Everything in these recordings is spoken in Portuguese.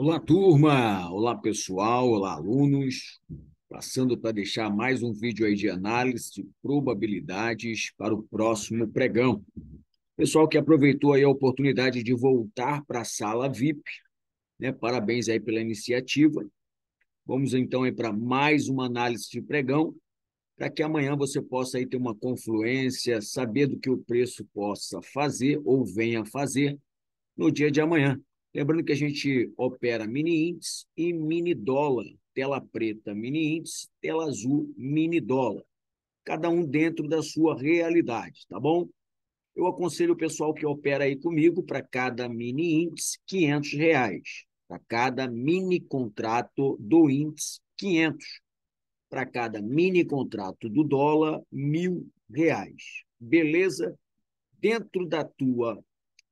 Olá, turma! Olá, pessoal! Olá, alunos! Passando para deixar mais um vídeo aí de análise de probabilidades para o próximo pregão. Pessoal que aproveitou aí a oportunidade de voltar para a sala VIP, né? Parabéns aí pela iniciativa. Vamos então aí para mais uma análise de pregão, para que amanhã você possa aí ter uma confluência, saber do que o preço possa fazer ou venha fazer no dia de amanhã Lembrando que a gente opera mini índice e mini dólar, tela preta mini índice, tela azul mini dólar, cada um dentro da sua realidade, tá bom? Eu aconselho o pessoal que opera aí comigo para cada mini índice, 500 reais. Para cada mini contrato do índice, 500. Para cada mini contrato do dólar, mil reais. Beleza? Dentro da tua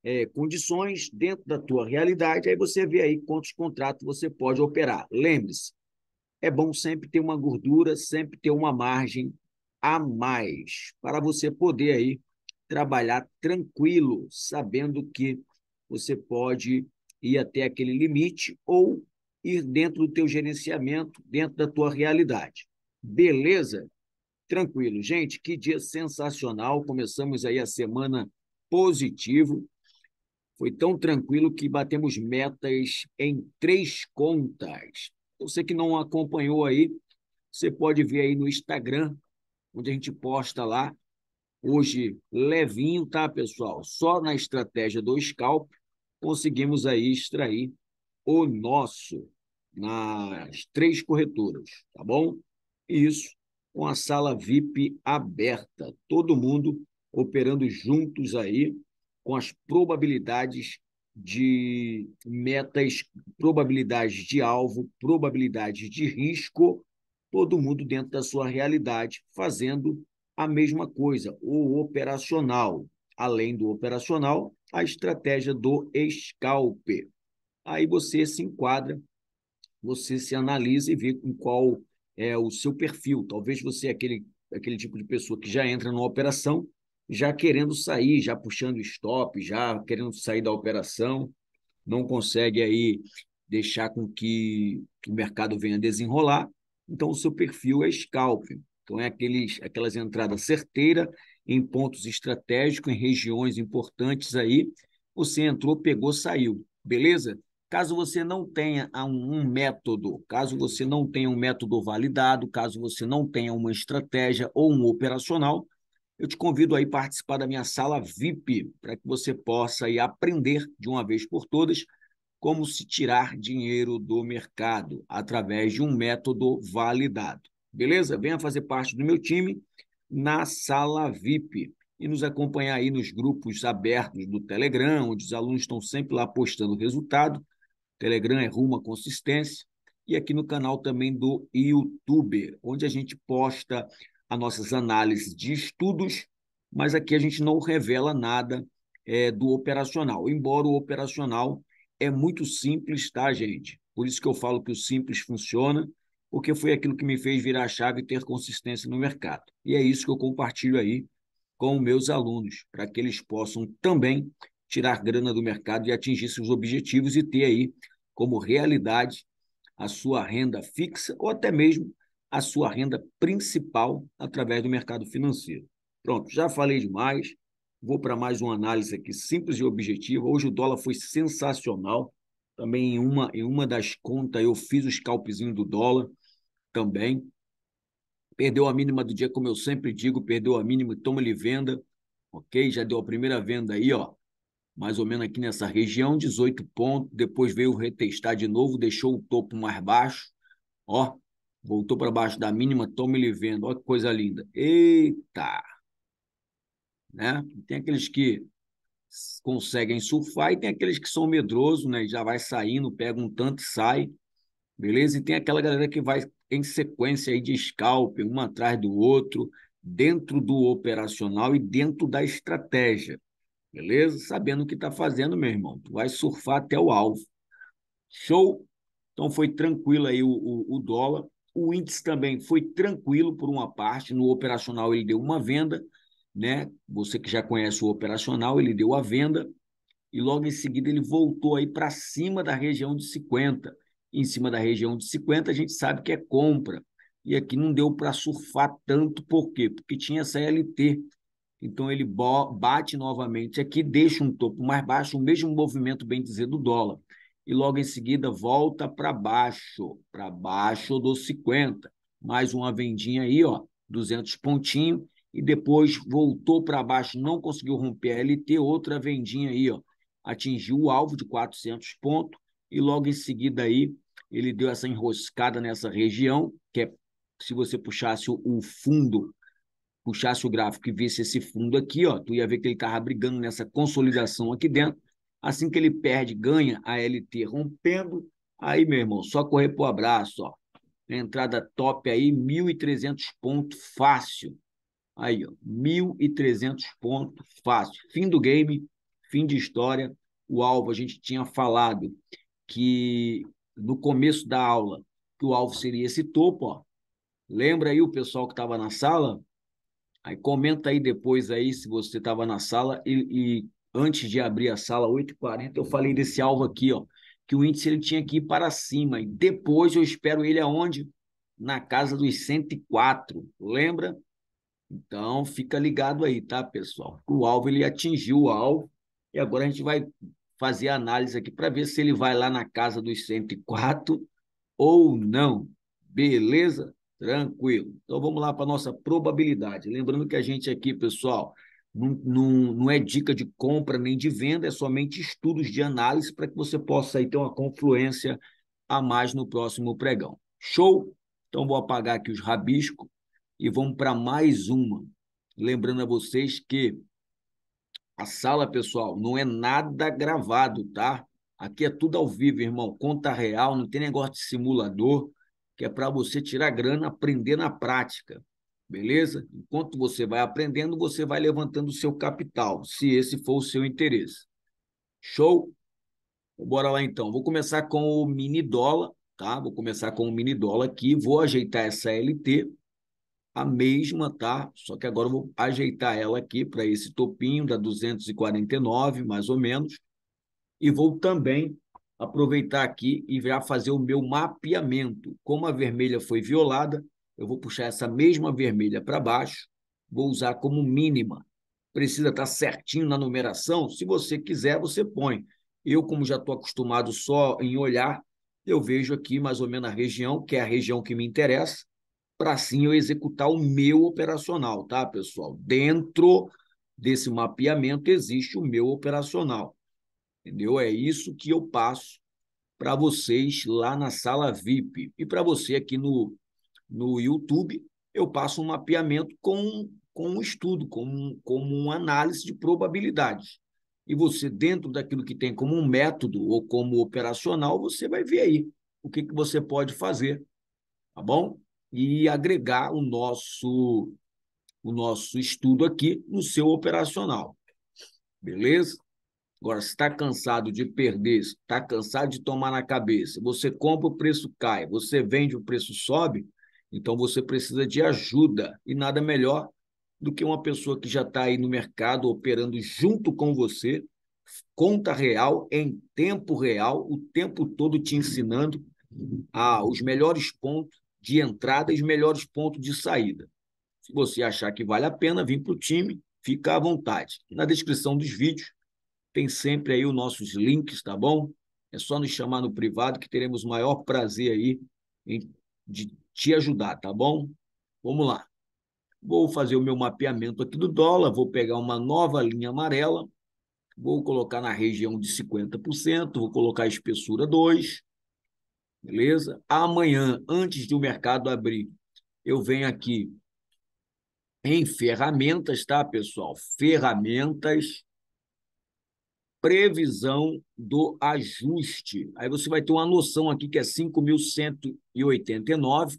é, condições dentro da tua realidade, aí você vê aí quantos contratos você pode operar. Lembre-se, é bom sempre ter uma gordura, sempre ter uma margem a mais para você poder aí trabalhar tranquilo, sabendo que você pode ir até aquele limite ou ir dentro do teu gerenciamento, dentro da tua realidade. Beleza? Tranquilo, gente, que dia sensacional. Começamos aí a semana positivo. Foi tão tranquilo que batemos metas em três contas. Então, você que não acompanhou aí, você pode ver aí no Instagram, onde a gente posta lá. Hoje, levinho, tá, pessoal? Só na estratégia do scalp conseguimos aí extrair o nosso nas três corretoras, tá bom? Isso com a sala VIP aberta, todo mundo operando juntos aí com as probabilidades de metas, probabilidades de alvo, probabilidades de risco, todo mundo dentro da sua realidade, fazendo a mesma coisa, o operacional. Além do operacional, a estratégia do scalp. Aí você se enquadra, você se analisa e vê com qual é o seu perfil. Talvez você é aquele, aquele tipo de pessoa que já entra numa operação já querendo sair, já puxando stop, já querendo sair da operação, não consegue aí deixar com que, que o mercado venha desenrolar. Então, o seu perfil é scalping. Então, é aqueles, aquelas entradas certeiras em pontos estratégicos, em regiões importantes aí. Você entrou, pegou, saiu, beleza? Caso você não tenha um, método, caso você não tenha um método validado, caso você não tenha uma estratégia ou um operacional, eu te convido aí a participar da minha sala VIP para que você possa aí aprender de uma vez por todas como se tirar dinheiro do mercado através de um método validado. Beleza? Venha fazer parte do meu time na sala VIP e nos acompanhar aí nos grupos abertos do Telegram, onde os alunos estão sempre lá postando o resultado. O Telegram é rumo à consistência. E aqui no canal também do YouTube, onde a gente posta as nossas análises de estudos, mas aqui a gente não revela nada é, do operacional, embora o operacional é muito simples, tá, gente? Por isso que eu falo que o simples funciona, porque foi aquilo que me fez virar a chave e ter consistência no mercado. E é isso que eu compartilho aí com meus alunos, para que eles possam também tirar grana do mercado e atingir seus objetivos e ter aí como realidade a sua renda fixa ou até mesmo a sua renda principal através do mercado financeiro. Pronto, já falei demais. Vou para mais uma análise aqui simples e objetiva. Hoje o dólar foi sensacional. Também em uma, em uma das contas eu fiz o scalpzinho do dólar também. Perdeu a mínima do dia, como eu sempre digo, perdeu a mínima, toma ele venda. Ok? Já deu a primeira venda aí, ó. Mais ou menos aqui nessa região, 18 pontos. Depois veio retestar de novo, deixou o topo mais baixo. Ó, Voltou para baixo da mínima, estou me lhe Olha que coisa linda. Eita! Né? Tem aqueles que conseguem surfar e tem aqueles que são medrosos, né? já vai saindo, pega um tanto e sai. Beleza? E tem aquela galera que vai em sequência aí de scalp, um atrás do outro, dentro do operacional e dentro da estratégia. Beleza? Sabendo o que está fazendo, meu irmão. Tu vai surfar até o alvo. Show? Então foi tranquilo aí o, o, o dólar. O índice também foi tranquilo por uma parte, no operacional ele deu uma venda, né? Você que já conhece o operacional, ele deu a venda e logo em seguida ele voltou aí para cima da região de 50. Em cima da região de 50, a gente sabe que é compra. E aqui não deu para surfar tanto, por quê? Porque tinha essa LT. Então ele bate novamente aqui, deixa um topo mais baixo, o mesmo movimento, bem dizer, do dólar e logo em seguida volta para baixo, para baixo dos 50. Mais uma vendinha aí, ó, 200 pontinhos e depois voltou para baixo, não conseguiu romper a LT, outra vendinha aí, ó, atingiu o alvo de 400 pontos e logo em seguida aí ele deu essa enroscada nessa região, que é se você puxasse o fundo, puxasse o gráfico e visse esse fundo aqui, ó, tu ia ver que ele estava brigando nessa consolidação aqui dentro Assim que ele perde, ganha a LT rompendo. Aí, meu irmão, só correr pro abraço, ó. Entrada top aí, 1.300 pontos fácil. Aí, ó, 1.300 pontos fácil. Fim do game, fim de história. O alvo, a gente tinha falado que no começo da aula, que o alvo seria esse topo, ó. Lembra aí o pessoal que estava na sala? Aí comenta aí depois aí se você estava na sala e, e antes de abrir a sala 8h40, eu falei desse alvo aqui, ó, que o índice ele tinha que ir para cima. E depois eu espero ele aonde? Na casa dos 104, lembra? Então fica ligado aí, tá, pessoal? O alvo ele atingiu o alvo e agora a gente vai fazer a análise aqui para ver se ele vai lá na casa dos 104 ou não. Beleza? Tranquilo. Então vamos lá para a nossa probabilidade. Lembrando que a gente aqui, pessoal, não, não, é dica de compra nem de venda, é somente estudos de análise para que você possa aí ter uma confluência a mais no próximo pregão. Show? Então vou apagar aqui os rabiscos e vamos para mais uma. Lembrando a vocês que a sala, pessoal, não é nada gravado, tá? Aqui é tudo ao vivo, irmão. Conta real, não tem negócio de simulador, que é para você tirar grana, aprender na prática beleza? Enquanto você vai aprendendo, você vai levantando o seu capital, se esse for o seu interesse. Show? Então, bora lá então. Vou começar com o mini dólar, tá? Vou começar com o mini dólar aqui, vou ajeitar essa LT, a mesma, tá? Só que agora eu vou ajeitar ela aqui para esse topinho da 249, mais ou menos. E vou também aproveitar aqui e já fazer o meu mapeamento. Como a vermelha foi violada, eu vou puxar essa mesma vermelha para baixo, vou usar como mínima. Precisa estar tá certinho na numeração? Se você quiser, você põe. Eu, como já estou acostumado só em olhar, eu vejo aqui mais ou menos a região, que é a região que me interessa, para sim eu executar o meu operacional, tá, pessoal? Dentro desse mapeamento existe o meu operacional, entendeu? É isso que eu passo para vocês lá na sala VIP e para você aqui no no YouTube, eu passo um mapeamento com, com um estudo, como com uma análise de probabilidades. E você, dentro daquilo que tem como um método ou como operacional, você vai ver aí o que, que você pode fazer, tá bom? E agregar o nosso, o nosso estudo aqui no seu operacional. Beleza? Agora, se está cansado de perder, se está cansado de tomar na cabeça, você compra, o preço cai, você vende, o preço sobe, então você precisa de ajuda e nada melhor do que uma pessoa que já está aí no mercado operando junto com você, conta real, em tempo real, o tempo todo te ensinando a, ah, os melhores pontos de entrada e os melhores pontos de saída. Se você achar que vale a pena, vir para o time, fica à vontade. Na descrição dos vídeos tem sempre aí os nossos links, tá bom? É só nos chamar no privado que teremos o maior prazer aí em, de te ajudar, tá bom? Vamos lá. Vou fazer o meu mapeamento aqui do dólar, vou pegar uma nova linha amarela, vou colocar na região de 50%, vou colocar a espessura 2, beleza? Amanhã, antes do mercado abrir, eu venho aqui em ferramentas, tá, pessoal? Ferramentas, previsão do ajuste. Aí você vai ter uma noção aqui que é 5.189,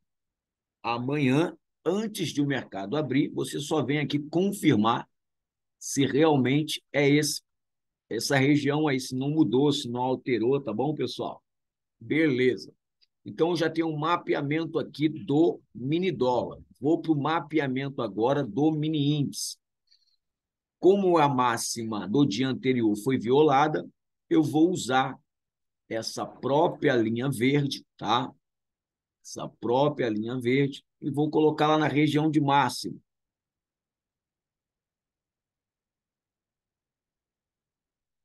amanhã, antes de o mercado abrir, você só vem aqui confirmar se realmente é esse, essa região aí, se não mudou, se não alterou, tá bom, pessoal? Beleza. Então, já tem um mapeamento aqui do mini dólar. Vou para o mapeamento agora do mini índice. Como a máxima do dia anterior foi violada, eu vou usar essa própria linha verde, tá? essa própria linha verde, e vou colocá-la na região de máximo.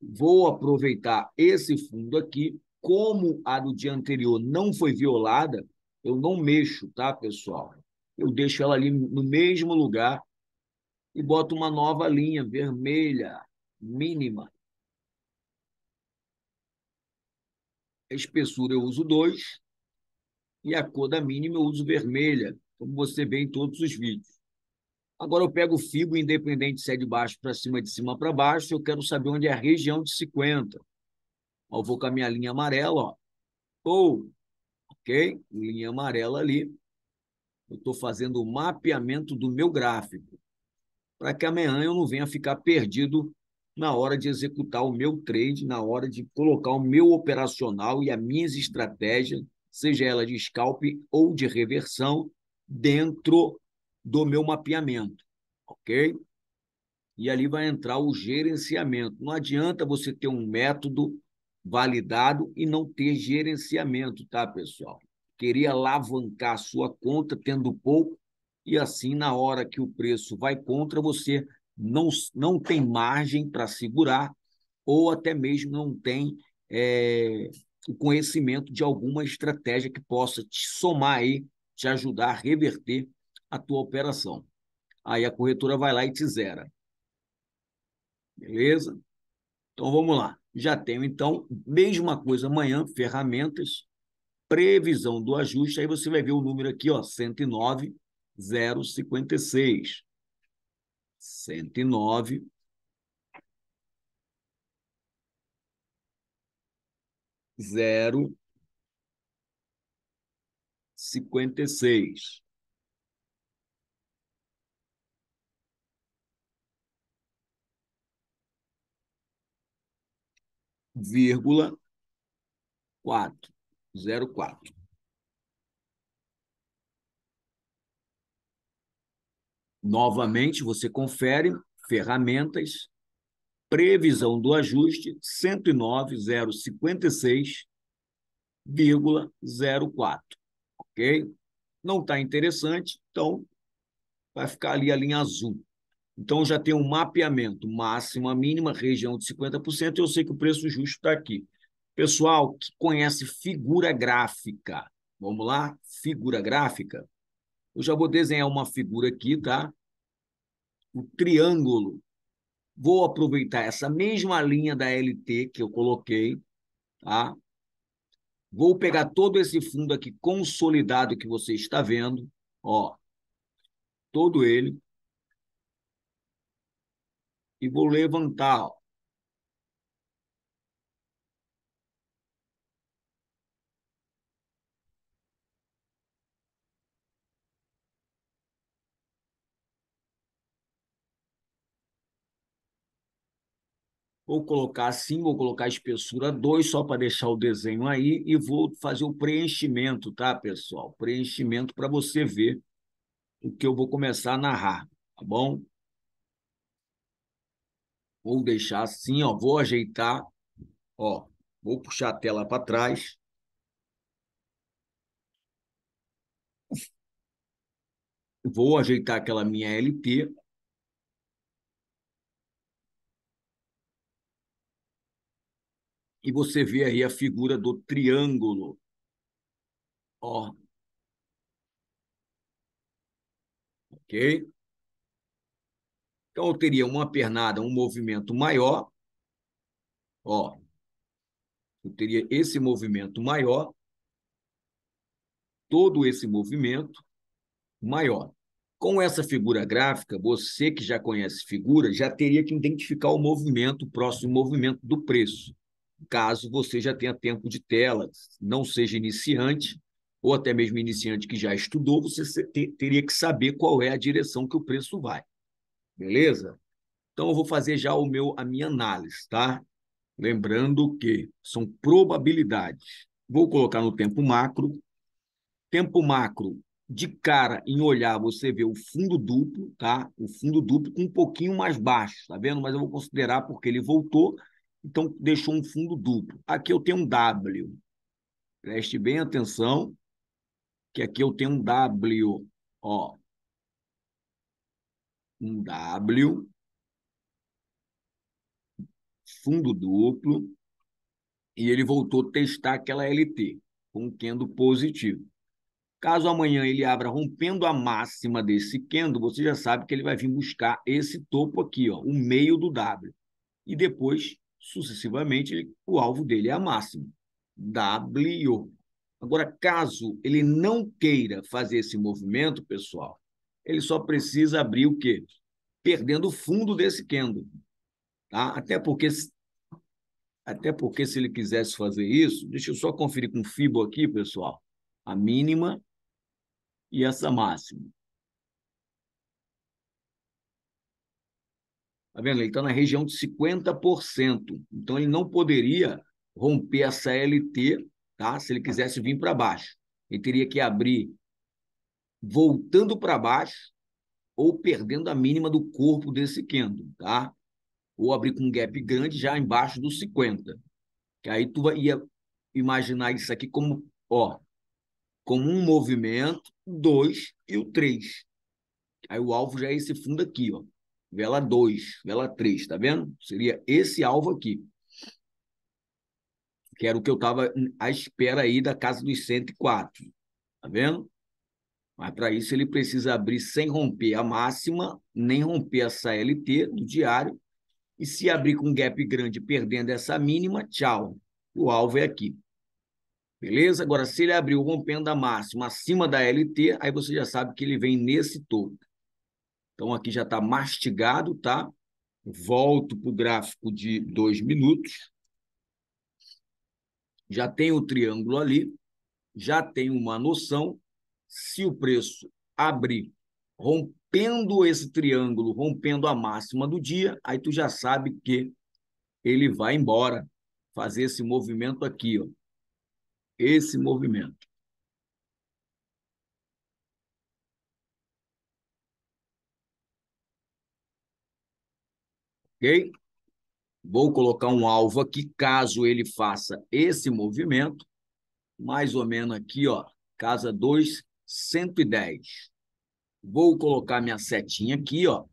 Vou aproveitar esse fundo aqui, como a do dia anterior não foi violada, eu não mexo, tá, pessoal? Eu deixo ela ali no mesmo lugar e boto uma nova linha vermelha mínima. A espessura eu uso 2, e a cor da mínima eu uso vermelha, como você vê em todos os vídeos. Agora eu pego o fibo independente se é de baixo para cima, de cima para baixo, eu quero saber onde é a região de 50. Eu vou com a minha linha amarela, ó. Ou, ok? Linha amarela ali. Eu estou fazendo o mapeamento do meu gráfico, para que amanhã eu não venha ficar perdido na hora de executar o meu trade, na hora de colocar o meu operacional e as minhas estratégias seja ela de scalp ou de reversão, dentro do meu mapeamento, ok? E ali vai entrar o gerenciamento. Não adianta você ter um método validado e não ter gerenciamento, tá, pessoal? Queria alavancar a sua conta tendo pouco e assim, na hora que o preço vai contra, você não, não tem margem para segurar ou até mesmo não tem é, o conhecimento de alguma estratégia que possa te somar aí, te ajudar a reverter a tua operação. Aí a corretora vai lá e te zera. Beleza? Então vamos lá. Já tenho então mesma coisa amanhã, ferramentas, previsão do ajuste, aí você vai ver o número aqui, ó, 109056. 109 zero cinquenta e seis vírgula quatro zero quatro Novamente, você confere ferramentas previsão do ajuste 109,056,04. Ok? Não está interessante, então vai ficar ali a linha azul. Então já tem um mapeamento máxima, mínima, região de 50%. Eu sei que o preço justo está aqui. Pessoal que conhece figura gráfica, vamos lá? Figura gráfica. Eu já vou desenhar uma figura aqui, tá? O triângulo Vou aproveitar essa mesma linha da LT que eu coloquei, tá? Vou pegar todo esse fundo aqui consolidado que você está vendo, ó, todo ele, e vou levantar, ó, vou colocar assim, vou colocar a espessura 2 só para deixar o desenho aí e vou fazer o preenchimento, tá, pessoal? Preenchimento para você ver o que eu vou começar a narrar, tá bom? Vou deixar assim, ó, vou ajeitar, ó, vou puxar a tela para trás. Vou ajeitar aquela minha LP, E você vê aí a figura do triângulo. Ó. Ok? Então, eu teria uma pernada, um movimento maior. Ó. Eu teria esse movimento maior. Todo esse movimento maior. Com essa figura gráfica, você que já conhece figura, já teria que identificar o movimento, o próximo movimento do preço caso você já tenha tempo de tela, não seja iniciante ou até mesmo iniciante que já estudou, você teria que saber qual é a direção que o preço vai. Beleza? Então eu vou fazer já o meu a minha análise, tá? Lembrando que são probabilidades. Vou colocar no tempo macro. Tempo macro, de cara em olhar, você vê o fundo duplo, tá? O fundo duplo com um pouquinho mais baixo, tá vendo? Mas eu vou considerar porque ele voltou então, deixou um fundo duplo. Aqui eu tenho um W. Preste bem atenção, que aqui eu tenho um W. Ó. Um W. Fundo duplo. E ele voltou testar aquela LT, com um candle positivo. Caso amanhã ele abra rompendo a máxima desse candle, você já sabe que ele vai vir buscar esse topo aqui, ó, o meio do W. E depois sucessivamente, o alvo dele é a máxima, W. Agora, caso ele não queira fazer esse movimento, pessoal, ele só precisa abrir o quê? Perdendo o fundo desse candle. Tá? Até porque até porque se ele quisesse fazer isso, deixa eu só conferir com o Fibo aqui, pessoal, a mínima e essa máxima. Está vendo? Ele está na região de 50%. Então, ele não poderia romper essa LT tá? se ele quisesse vir para baixo. Ele teria que abrir voltando para baixo ou perdendo a mínima do corpo desse candle, tá? Ou abrir com um gap grande já embaixo dos 50. Que aí tu ia imaginar isso aqui como, ó, como um movimento, dois e o três. Aí o alvo já é esse fundo aqui, ó vela 2, vela 3, tá vendo? Seria esse alvo aqui. Que era o que eu estava à espera aí da casa dos 104, tá vendo? Mas para isso ele precisa abrir sem romper a máxima, nem romper essa LT do diário. E se abrir com um gap grande perdendo essa mínima, tchau. O alvo é aqui. Beleza? Agora, se ele abriu rompendo a máxima acima da LT, aí você já sabe que ele vem nesse topo. Então, aqui já está mastigado, tá? Volto para o gráfico de dois minutos. Já tem o triângulo ali, já tem uma noção. Se o preço abrir rompendo esse triângulo, rompendo a máxima do dia, aí tu já sabe que ele vai embora, fazer esse movimento aqui, ó. Esse movimento. Vou colocar um alvo aqui, caso ele faça esse movimento, mais ou menos aqui, ó, casa 2, 110. Vou colocar minha setinha aqui, ó.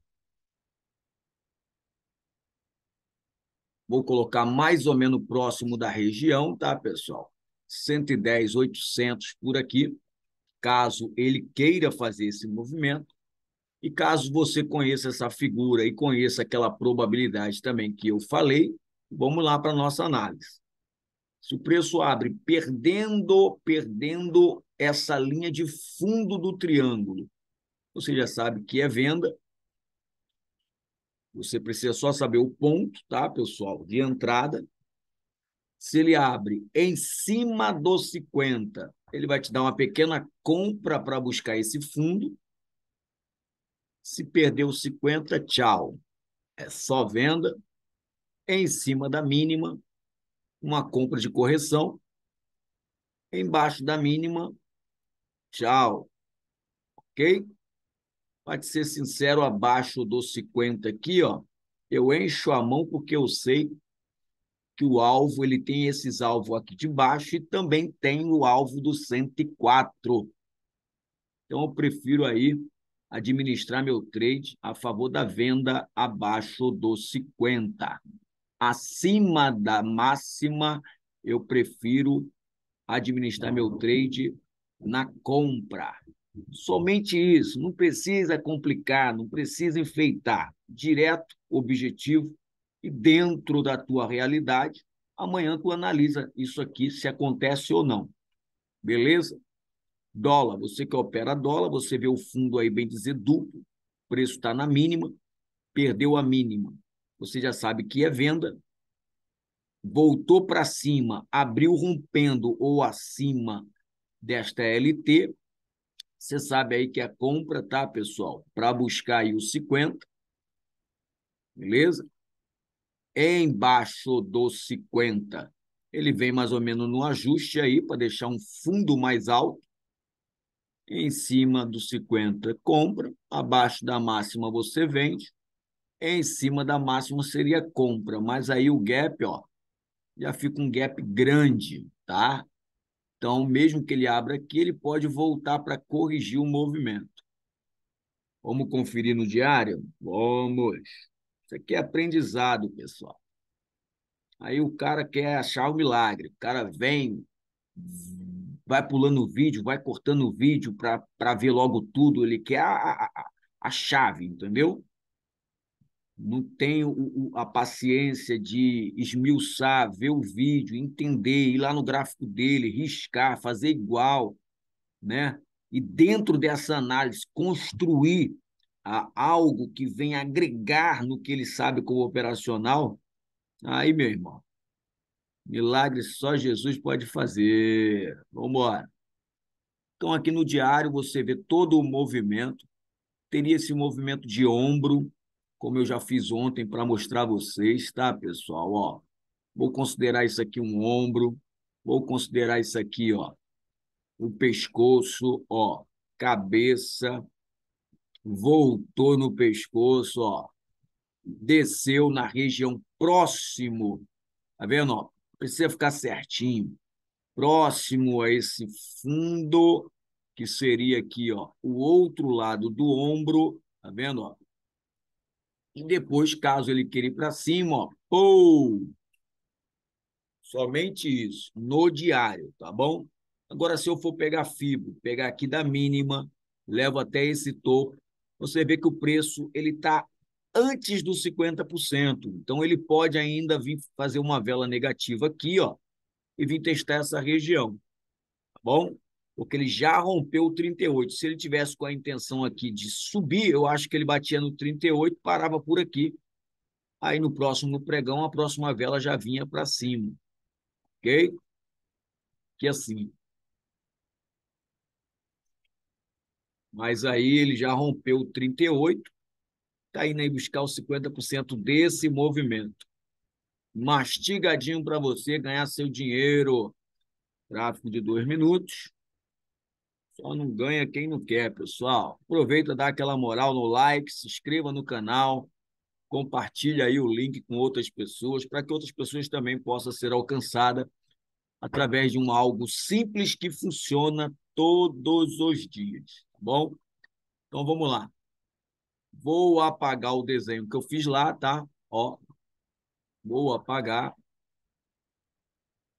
Vou colocar mais ou menos próximo da região, tá, pessoal? 110, 800 por aqui. Caso ele queira fazer esse movimento, e caso você conheça essa figura e conheça aquela probabilidade também que eu falei, vamos lá para a nossa análise. Se o preço abre perdendo, perdendo essa linha de fundo do triângulo, você já sabe que é venda. Você precisa só saber o ponto, tá, pessoal, de entrada. Se ele abre em cima dos 50, ele vai te dar uma pequena compra para buscar esse fundo. Se perdeu 50, tchau. É só venda é em cima da mínima, uma compra de correção. Embaixo da mínima, tchau. Ok? Para ser sincero, abaixo dos 50 aqui, ó, eu encho a mão porque eu sei que o alvo ele tem esses alvos aqui de baixo e também tem o alvo do 104. Então eu prefiro aí administrar meu trade a favor da venda abaixo dos 50. Acima da máxima, eu prefiro administrar meu trade na compra. Somente isso, não precisa complicar, não precisa enfeitar. Direto, objetivo e dentro da tua realidade, amanhã tu analisa isso aqui se acontece ou não. Beleza? Dólar, você que opera dólar, você vê o fundo aí, bem dizer, duplo, preço está na mínima, perdeu a mínima. Você já sabe que é venda, voltou para cima, abriu rompendo ou acima desta LT. Você sabe aí que a é compra, tá, pessoal? Para buscar aí os 50, beleza? Embaixo dos 50, ele vem mais ou menos no ajuste aí para deixar um fundo mais alto em cima dos 50 compra, abaixo da máxima você vende, em cima da máxima seria compra, mas aí o gap, ó, já fica um gap grande, tá? Então, mesmo que ele abra aqui, ele pode voltar para corrigir o movimento. Vamos conferir no diário? Vamos. Isso aqui é aprendizado, pessoal. Aí o cara quer achar o milagre. O cara vem, vai pulando o vídeo, vai cortando o vídeo para ver logo tudo. Ele quer é a, a, a chave, entendeu? Não tem o, a paciência de esmiuçar, ver o vídeo, entender, ir lá no gráfico dele, riscar, fazer igual, né? E dentro dessa análise, construir a, algo que venha agregar no que ele sabe como operacional. Aí, meu irmão, Milagre só Jesus pode fazer. Vamos embora. Então, aqui no diário, você vê todo o movimento. Teria esse movimento de ombro, como eu já fiz ontem para mostrar a vocês, tá, pessoal? Ó, vou considerar isso aqui um ombro, vou considerar isso aqui, ó, o pescoço, ó, cabeça, voltou no pescoço, ó, desceu na região próximo, tá vendo? Ó, precisa ficar certinho, próximo a esse fundo, que seria aqui, ó, o outro lado do ombro, tá vendo, ó? E depois, caso ele queira ir para cima, ó, pou! Somente isso, no diário, tá bom? Agora, se eu for pegar fibro, pegar aqui da mínima, levo até esse topo, você vê que o preço ele está antes dos 50%. Então, ele pode ainda vir fazer uma vela negativa aqui, ó, e vir testar essa região. Tá bom? Porque ele já rompeu o 38. Se ele tivesse com a intenção aqui de subir, eu acho que ele batia no 38, parava por aqui. Aí no próximo pregão, a próxima vela já vinha para cima. Ok? Que assim. Mas aí ele já rompeu o 38 está indo aí buscar os 50% desse movimento. Mastigadinho para você ganhar seu dinheiro. Gráfico de dois minutos. Só não ganha quem não quer, pessoal. Aproveita, dá aquela moral no like, se inscreva no canal, compartilha aí o link com outras pessoas, para que outras pessoas também possam ser alcançadas através de um algo simples que funciona todos os dias, tá bom? Então vamos lá. Vou apagar o desenho que eu fiz lá, tá? Ó. Vou apagar.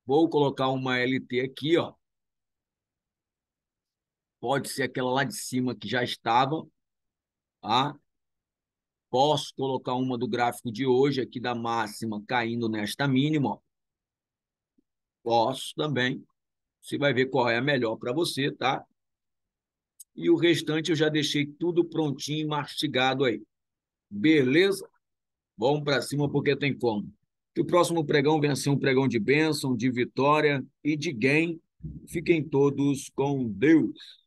Vou colocar uma LT aqui, ó. Pode ser aquela lá de cima que já estava, tá? Posso colocar uma do gráfico de hoje aqui da máxima caindo nesta mínima, ó. Posso também. Você vai ver qual é a melhor para você, tá? e o restante eu já deixei tudo prontinho, mastigado aí. Beleza? Vamos para cima porque tem como. Que o próximo pregão venha ser um pregão de bênção, de vitória e de gain. Fiquem todos com Deus.